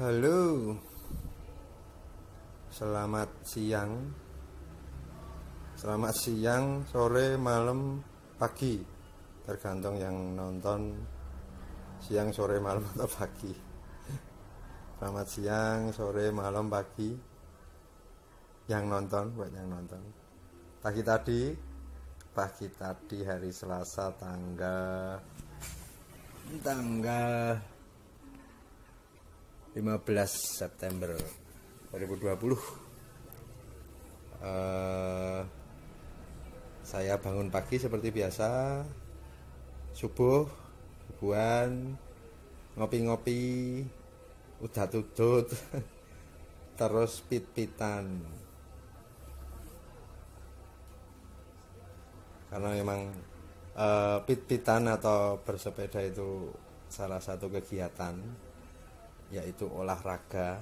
Halo Selamat siang Selamat siang, sore, malam, pagi Tergantung yang nonton Siang, sore, malam, atau pagi Selamat siang, sore, malam, pagi Yang nonton, buat yang nonton Pagi tadi Pagi tadi hari Selasa tanggal Tanggal 15 September 2020 uh, eh, saya bangun pagi seperti biasa subuh buan ngopi-ngopi udah tutut terus pit-pitan karena memang uh, pit-pitan atau bersepeda itu salah satu kegiatan yaitu olahraga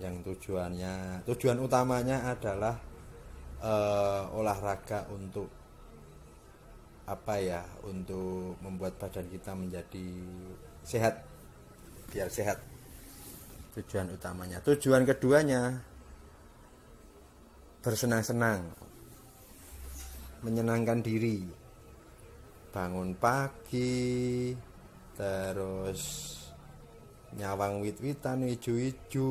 yang tujuannya tujuan utamanya adalah eh, olahraga untuk apa ya untuk membuat badan kita menjadi sehat biar sehat tujuan utamanya tujuan keduanya bersenang-senang menyenangkan diri bangun pagi terus nyawang wit-witan ijo-ijo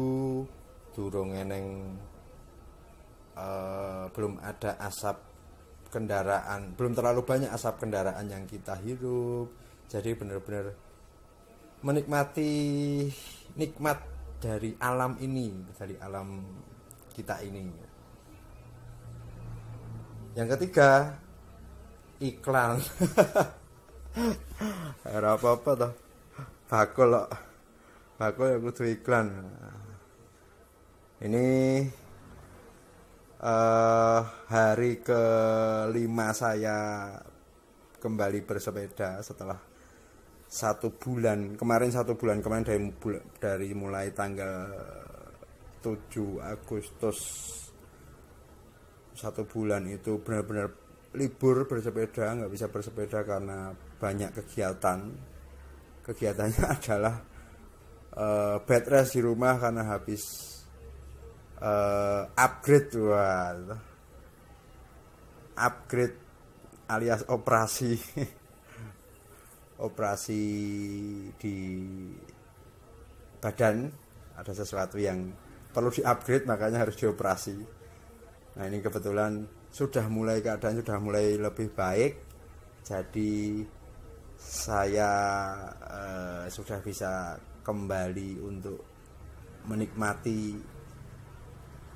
durung eneng uh, belum ada asap kendaraan belum terlalu banyak asap kendaraan yang kita hirup jadi benar-benar menikmati nikmat dari alam ini dari alam kita ini yang ketiga iklan apa apa toh bakul loh Bako ya kudu iklan ini uh, hari kelima saya kembali bersepeda setelah satu bulan kemarin satu bulan kemarin dari dari mulai tanggal 7 Agustus satu bulan itu benar-benar libur bersepeda nggak bisa bersepeda karena banyak kegiatan kegiatannya adalah uh, bed rest di rumah karena habis uh, upgrade wah upgrade alias operasi operasi di badan ada sesuatu yang perlu di upgrade makanya harus dioperasi nah ini kebetulan sudah mulai keadaan sudah mulai lebih baik jadi saya uh, sudah bisa kembali untuk menikmati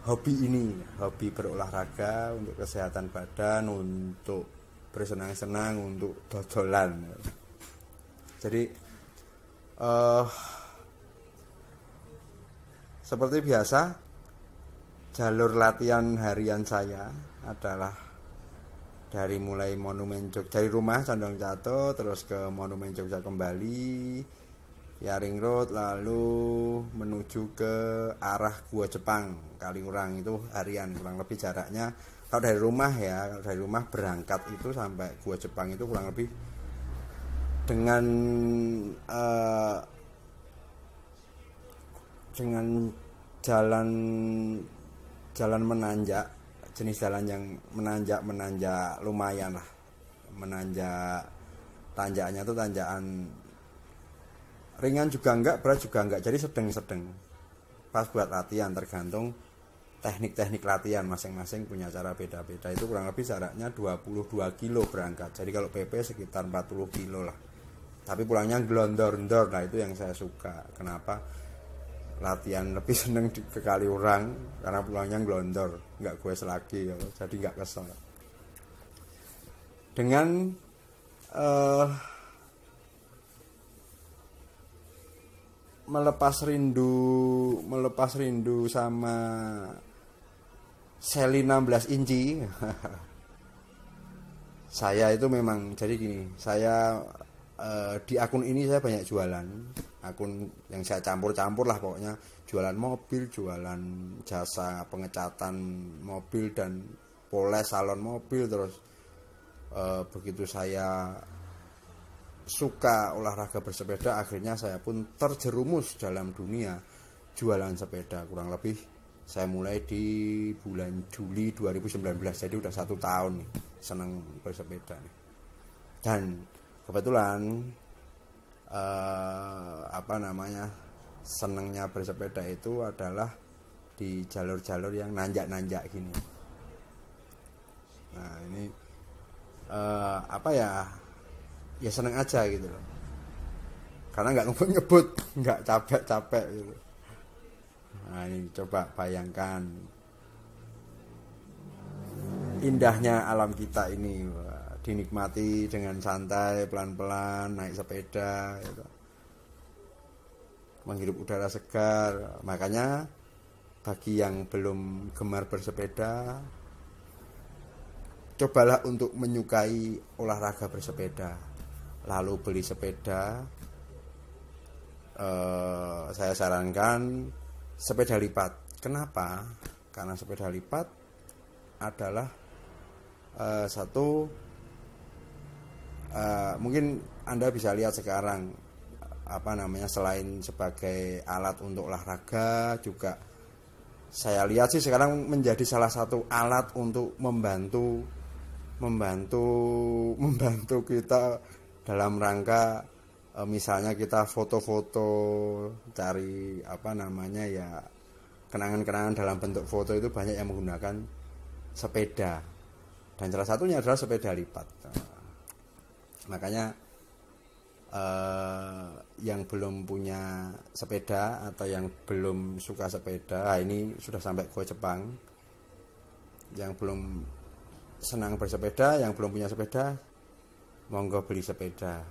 hobi ini hobi berolahraga untuk kesehatan badan untuk bersenang-senang untuk dodolan jadi uh, seperti biasa jalur latihan harian saya adalah dari mulai monumen Jogja dari rumah Condong Jatuh terus ke monumen Jogja kembali ya ring road lalu menuju ke arah gua Jepang Kaliurang itu harian kurang lebih jaraknya kalau dari rumah ya kalau dari rumah berangkat itu sampai gua Jepang itu kurang lebih dengan uh, dengan jalan jalan menanjak jenis jalan yang menanjak menanjak lumayan lah menanjak tanjakannya itu tanjakan ringan juga enggak berat juga enggak jadi sedang-sedang pas buat latihan tergantung teknik-teknik latihan masing-masing punya cara beda-beda itu kurang lebih jaraknya 22 kilo berangkat jadi kalau PP sekitar 40 kilo lah tapi pulangnya glondor-ndor. nah itu yang saya suka kenapa latihan lebih seneng di, ke kali orang karena pulangnya glondor nggak gue selagi ya. jadi nggak kesel dengan uh, melepas rindu melepas rindu sama seli 16 inci saya itu memang jadi gini saya eh, di akun ini saya banyak jualan akun yang saya campur-campur lah pokoknya jualan mobil jualan jasa pengecatan mobil dan poles salon mobil terus eh, begitu saya suka olahraga bersepeda akhirnya saya pun terjerumus dalam dunia jualan sepeda kurang lebih saya mulai di bulan Juli 2019 jadi udah satu tahun nih senang bersepeda nih dan kebetulan eh, apa namanya senangnya bersepeda itu adalah di jalur-jalur yang nanjak-nanjak gini nah ini eh, apa ya ya seneng aja gitu loh karena nggak ngebut ngebut nggak capek capek gitu nah ini coba bayangkan indahnya alam kita ini dinikmati dengan santai pelan-pelan naik sepeda gitu. menghirup udara segar makanya bagi yang belum gemar bersepeda cobalah untuk menyukai olahraga bersepeda lalu beli sepeda e, saya sarankan sepeda lipat kenapa karena sepeda lipat adalah e, satu e, mungkin anda bisa lihat sekarang apa namanya selain sebagai alat untuk olahraga juga saya lihat sih sekarang menjadi salah satu alat untuk membantu membantu membantu kita dalam rangka e, misalnya kita foto-foto cari apa namanya ya kenangan-kenangan dalam bentuk foto itu banyak yang menggunakan sepeda dan salah satunya adalah sepeda lipat makanya eh, yang belum punya sepeda atau yang belum suka sepeda nah ini sudah sampai ke Jepang yang belum senang bersepeda yang belum punya sepeda monggo beli sepeda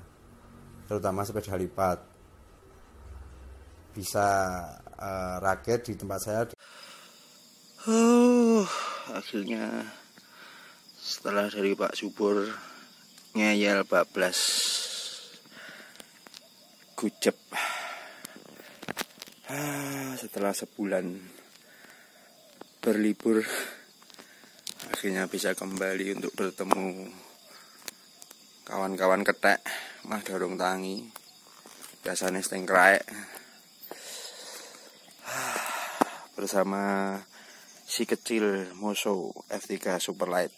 terutama sepeda lipat bisa uh, rakit di tempat saya uh, akhirnya setelah dari Pak Subur ngeyel bablas gucep uh, setelah sebulan berlibur akhirnya bisa kembali untuk bertemu kawan-kawan ketek mah dorong tangi biasanya steng kraek bersama si kecil Moso F3 Superlight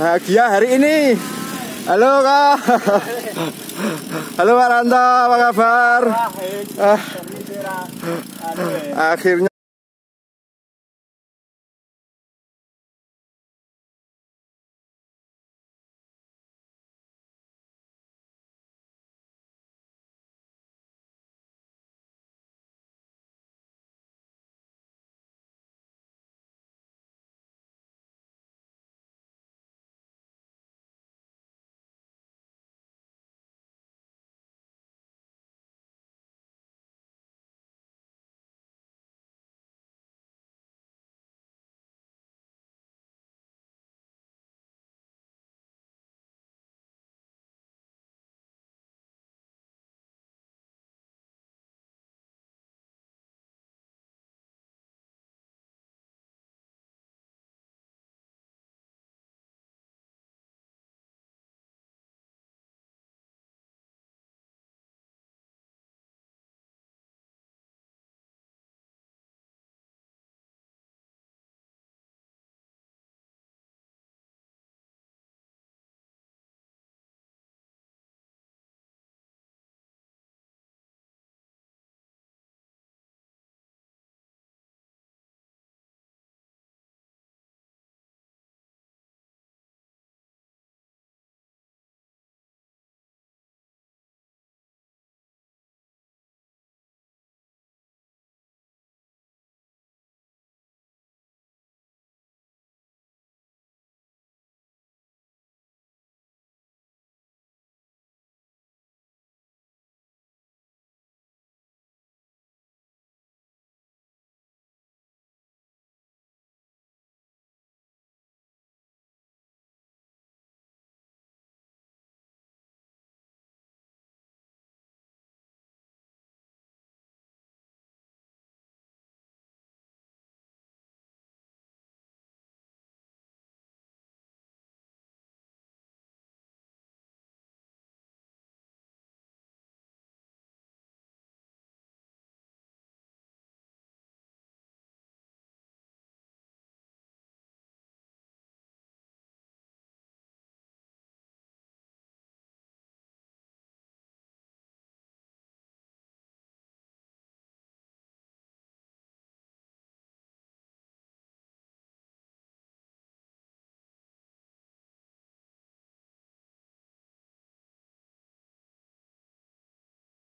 bahagia hari ini halo kak halo Pak Ranto apa kabar eh. akhirnya